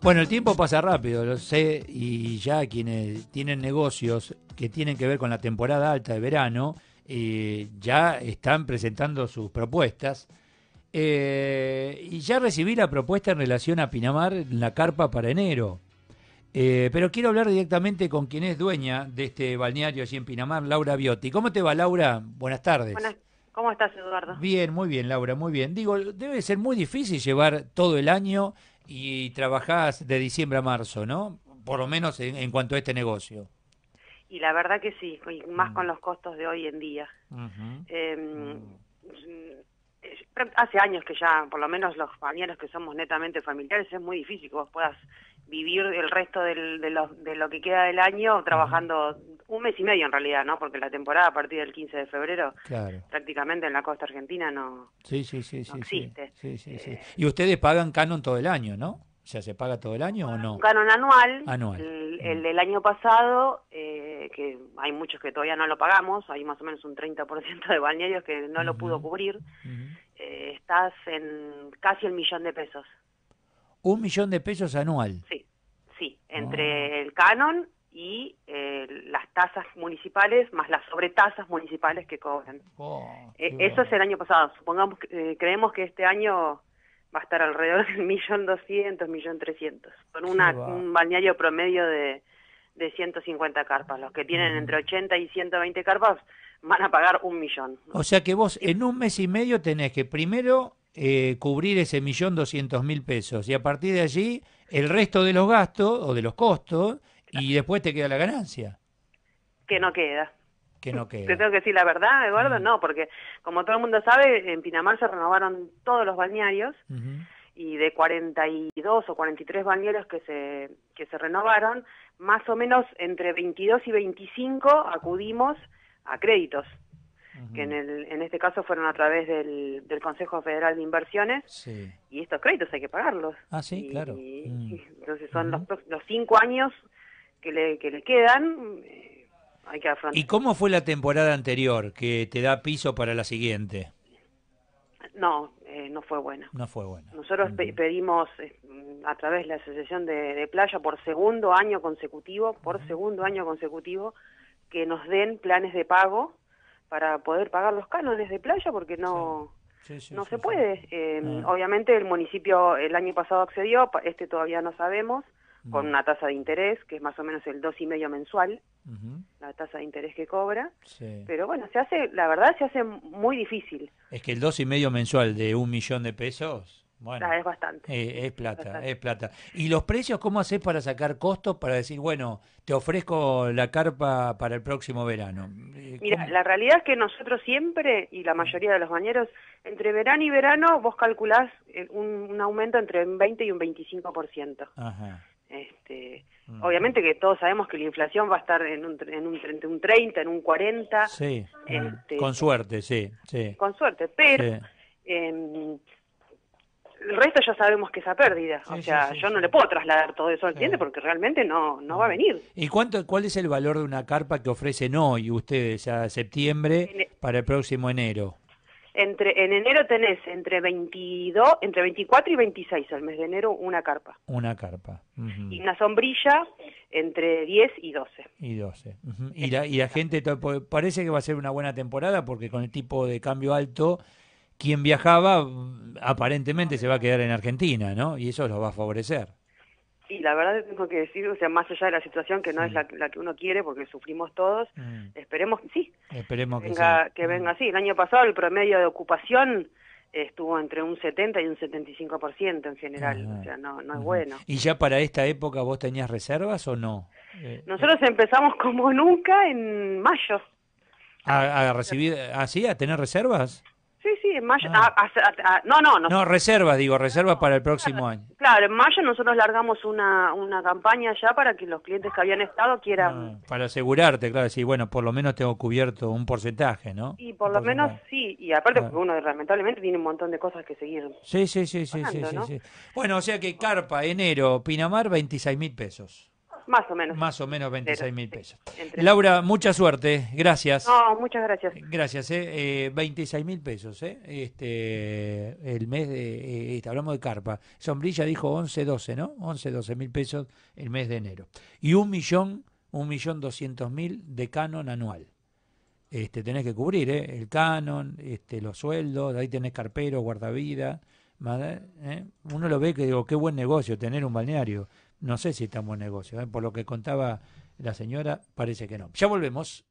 Bueno, el tiempo pasa rápido, lo sé, y ya quienes tienen negocios que tienen que ver con la temporada alta de verano, eh, ya están presentando sus propuestas. Eh, y ya recibí la propuesta en relación a Pinamar, la carpa para enero. Eh, pero quiero hablar directamente con quien es dueña de este balneario allí en Pinamar, Laura Biotti. ¿Cómo te va, Laura? Buenas tardes. ¿Cómo estás, Eduardo? Bien, muy bien, Laura, muy bien. Digo, debe ser muy difícil llevar todo el año y trabajás de diciembre a marzo, ¿no? Por lo menos en, cuanto a este negocio. Y la verdad que sí, más mm. con los costos de hoy en día. Em, mm. eh, hace años que ya, por lo menos los familiares que somos netamente familiares, es muy difícil que vos puedas vivir el resto de, de, lo, que queda del año trabajando un mes y medio en realidad, ¿no? Porque la temporada a partir del 15 de febrero, prácticamente en la costa argentina no, sí, sí, sí, existe. Sí, sí, sí. Eh, y ustedes pagan canon todo el año, ¿no? O sea, ¿se paga todo el año o no? Un canon anual. anual. El, mm. del año pasado, eh, que hay muchos que todavía no lo pagamos, hay más o menos un 30% de balnearios que no lo pudo cubrir. Eh, estás en casi el millón de pesos. ¿Un millón de pesos anual? Sí, sí, entre oh. el canon y tasas municipales más las sobretasas municipales que cobran. Oh, eh, eso es el año pasado. Supongamos, que, eh, creemos que este año va a estar alrededor de millón doscientos, millón trescientos, con un balneario promedio de, de 150 carpas. Los que tienen mm. entre 80 y 120 carpas van a pagar un millón. O sea que vos en un mes y medio tenés que primero eh, cubrir ese millón doscientos mil pesos y a partir de allí el resto de los gastos o de los costos y después te queda la ganancia que no queda. Que no queda. Te tengo que decir la verdad, Eduardo, mm. no, porque como todo el mundo sabe, en Pinamar se renovaron todos los balnearios y de 42 o 43 balnearios que se, que se renovaron, más o menos entre 22 y 25 acudimos a créditos, que en, el, en este caso fueron a través del, Consejo Federal de Inversiones, y estos créditos hay que pagarlos. Ah, sí, claro. Mm. entonces son los, los cinco años que le, que le quedan ¿Y cómo fue la temporada anterior que te da piso para la siguiente? No, eh, no fue buena. No fue buena. Nosotros pedimos eh, a través de la Asociación de, Playa por segundo año consecutivo, por segundo año consecutivo, que nos den planes de pago para poder pagar los cánones de playa porque no... no se puede. Ah. Em, obviamente el municipio el año pasado accedió, este todavía no sabemos, con una tasa de interés que es más o menos el y medio mensual la tasa de interés que cobra. Pero bueno, se hace, la verdad se hace muy difícil. Es que el y medio mensual de un millón de pesos, bueno, ah, es bastante. Eh, es, plata, es plata. ¿Y los precios cómo haces para sacar costos para decir, bueno, te ofrezco la carpa para el próximo verano? Eh, Mira, la realidad es que nosotros siempre, y la mm. mayoría de los bañeros, entre verano y verano vos calculás eh, un, un aumento entre un 20 y un 25%. Ajá. Este, mm. Obviamente que todos sabemos que la inflación va a estar en un, en un, 30, en un 40. Sí, mm, este, con suerte, sí, Con suerte, pero em, el resto ya sabemos que esa pérdida. o sea, yo no le puedo trasladar todo eso al cliente porque realmente no, no va a mm. venir. ¿Y cuánto, cuál es el valor de una carpa que ofrecen hoy ustedes a septiembre e- para el próximo enero? entre en enero tenés entre 22, entre 24 y 26 al mes de enero una carpa. Una carpa. Y una sombrilla entre 10 y 12. Y 12. y, la, y la gente parece que va a ser una buena temporada porque con el tipo de cambio alto quien viajaba mm, aparentemente se va a quedar en Argentina, ¿no? Y eso los va a favorecer. Y la verdad tengo que decir, o sea, más allá de la situación que no es la, que uno quiere, porque sufrimos todos, mm. esperemos que sí. Esperemos que, venga, que mm. venga así. El año pasado el promedio de ocupación estuvo entre un 70 y un 75% en general, o ah. sea, no, no es bueno. ¿Y ya para esta época vos tenías reservas o no? Eh, Nosotros empezamos como nunca en mayo. ¿A, a recibir, así, a tener reservas? Ah. no, no, no. No, reservas, digo, reservas para el próximo año. Claro, en mayo nosotros largamos una, una campaña ya para que los clientes que habían estado quieran. Ah, para asegurarte, claro, sí, bueno, por lo menos tengo cubierto un porcentaje, ¿no? Y por lo menos sí, y aparte ah. porque uno lamentablemente tiene un montón de cosas que seguir. Sí, sí, sí, sí, sí, sí, sí, Bueno, o sea que Carpa, enero, Pinamar, 26 mil pesos más o menos. Más o menos 26 mil pesos. Laura, mucha suerte, gracias. No, muchas gracias. Gracias, eh, 26 eh, mil pesos, eh, este, el mes de, eh, este, hablamos de carpa, sombrilla dijo 11, 12, ¿no? 11, 12 mil pesos el mes de enero. Y un millón, un millón doscientos mil de canon anual. Este, tenés que cubrir, ¿eh? El canon, este, los sueldos, ahí tenés carpero, guardavida. ¿eh? Uno lo ve que digo, qué buen negocio tener un balneario no sé si estamos buen negocio. ¿eh? Por lo que contaba la señora, parece que no. Ya volvemos.